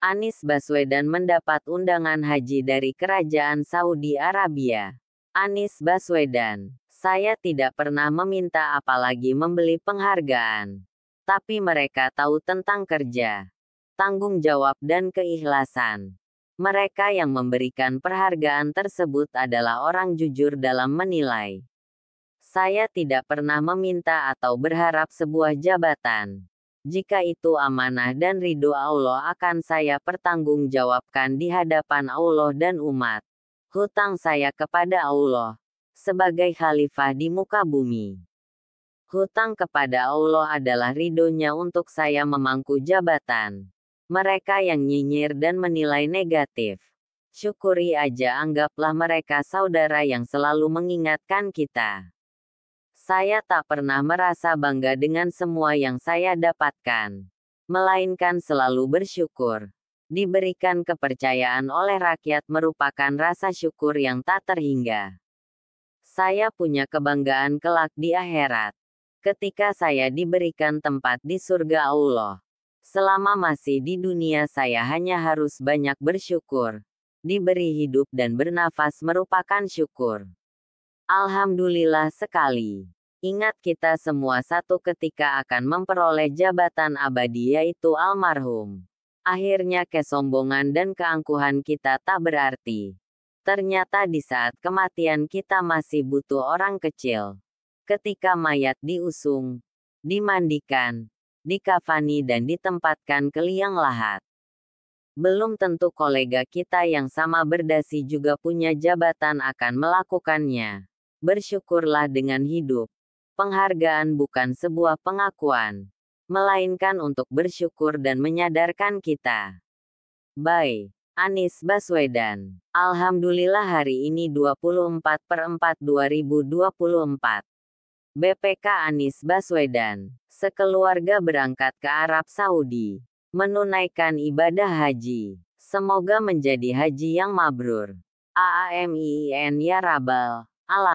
Anies Baswedan mendapat undangan haji dari Kerajaan Saudi Arabia. Anies Baswedan, saya tidak pernah meminta apalagi membeli penghargaan. Tapi mereka tahu tentang kerja, tanggung jawab dan keikhlasan. Mereka yang memberikan perhargaan tersebut adalah orang jujur dalam menilai. Saya tidak pernah meminta atau berharap sebuah jabatan. Jika itu amanah dan ridho Allah akan saya pertanggungjawabkan di hadapan Allah dan umat. Hutang saya kepada Allah sebagai khalifah di muka bumi. Hutang kepada Allah adalah ridhonya untuk saya memangku jabatan. Mereka yang nyinyir dan menilai negatif. Syukuri aja anggaplah mereka saudara yang selalu mengingatkan kita. Saya tak pernah merasa bangga dengan semua yang saya dapatkan, melainkan selalu bersyukur. Diberikan kepercayaan oleh rakyat merupakan rasa syukur yang tak terhingga. Saya punya kebanggaan kelak di akhirat ketika saya diberikan tempat di surga Allah. Selama masih di dunia saya hanya harus banyak bersyukur. Diberi hidup dan bernafas merupakan syukur. Alhamdulillah sekali. Ingat kita semua satu ketika akan memperoleh jabatan abadi yaitu almarhum. Akhirnya kesombongan dan keangkuhan kita tak berarti. Ternyata di saat kematian kita masih butuh orang kecil. Ketika mayat diusung, dimandikan, dikafani dan ditempatkan ke liang lahat. Belum tentu kolega kita yang sama berdasi juga punya jabatan akan melakukannya. Bersyukurlah dengan hidup. Penghargaan bukan sebuah pengakuan, melainkan untuk bersyukur dan menyadarkan kita. Bye. Anies Baswedan. Alhamdulillah hari ini 24 per 4 2024. BPK Anies Baswedan, sekeluarga berangkat ke Arab Saudi, menunaikan ibadah haji. Semoga menjadi haji yang mabrur. AAMIIN ya Rabal. Alam.